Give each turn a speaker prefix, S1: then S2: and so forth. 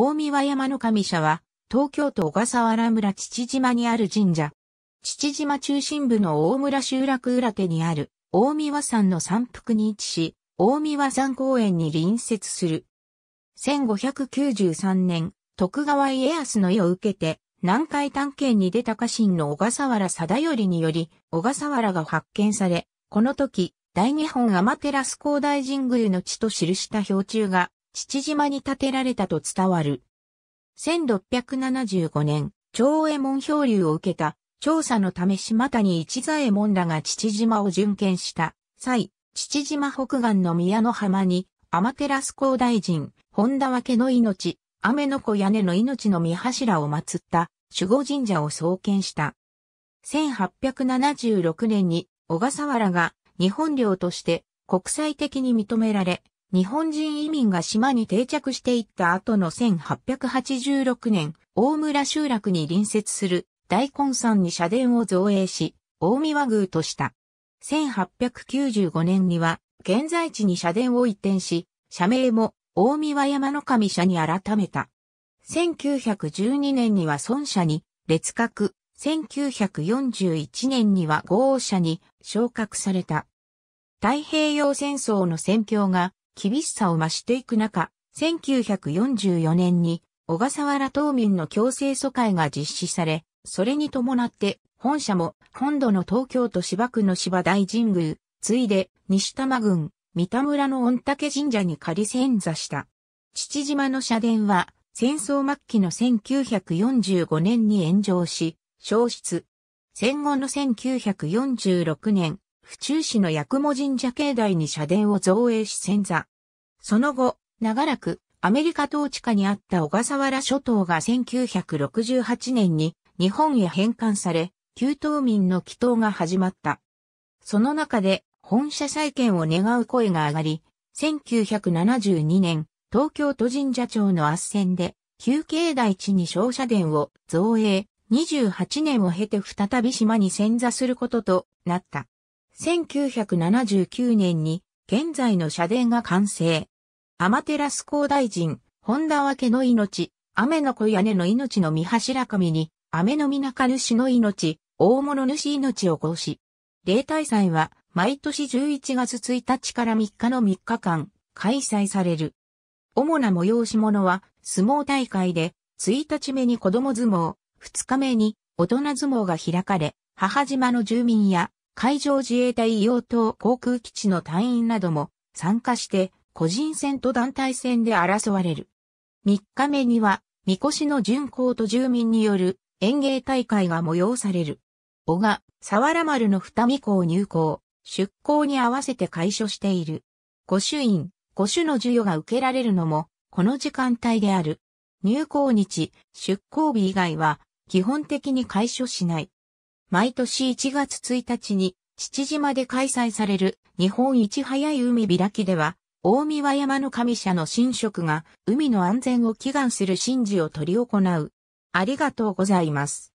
S1: 大宮山の神社は、東京都小笠原村父島にある神社。父島中心部の大村集落裏手にある、大宮山の山腹に位置し、大宮山公園に隣接する。1593年、徳川家康の世を受けて、南海探検に出た家臣の小笠原貞頼により、小笠原が発見され、この時、大日本アマテラス高大神宮の地と記した標柱が父島に建てられたと伝わる。1675年、長右衛門漂流を受けた調査のため島谷一左衛門らが父島を巡検した際、父島北岸の宮の浜に、天照高大臣、本田分の命、雨の子屋根の命の御柱を祀った守護神社を創建した。1876年に小笠原が日本領として国際的に認められ、日本人移民が島に定着していった後の1886年、大村集落に隣接する大根山に社殿を造営し、大見和宮とした。1895年には、現在地に社殿を移転し、社名も大見和山の神社に改めた。1912年には孫社に列閣、1941年には豪王社に昇格された。太平洋戦争の戦況が厳しさを増していく中、1944年に小笠原島民の強制疎開が実施され、それに伴って本社も本土の東京都芝区の芝大神宮、ついで西多摩郡三田村の御嶽神社に仮遷座した。父島の社殿は戦争末期の1945年に炎上し、消失。戦後の1946年、府中市の八雲神社境内に社殿を造営し潜座。その後、長らくアメリカ統治下にあった小笠原諸島が1968年に日本へ返還され、旧島民の祈祷が始まった。その中で本社再建を願う声が上がり、1972年、東京都神社庁の圧旋で、旧境内地に商社殿を造営、28年を経て再び島に潜座することとなった。1979年に現在の社殿が完成。天照高大臣、本田分けの命、雨の小屋根の命の見柱神に、雨のみな主の命、大物主命を講し。例大祭は、毎年11月1日から3日の3日間、開催される。主な催し物は、相撲大会で、1日目に子供相撲、2日目に大人相撲が開かれ、母島の住民や海上自衛隊硫黄島航空基地の隊員なども参加して個人戦と団体戦で争われる。3日目には、三越の巡航と住民による園芸大会が催される。小賀、沢原丸の二見港入港、出港に合わせて解所している。御朱印、御朱の授与が受けられるのも、この時間帯である。入港日、出港日以外は、基本的に解所しない。毎年1月1日に、父島で開催される日本一早い海開きでは、大宮山の神社の神職が海の安全を祈願する神事を取り行う。ありがとうございます。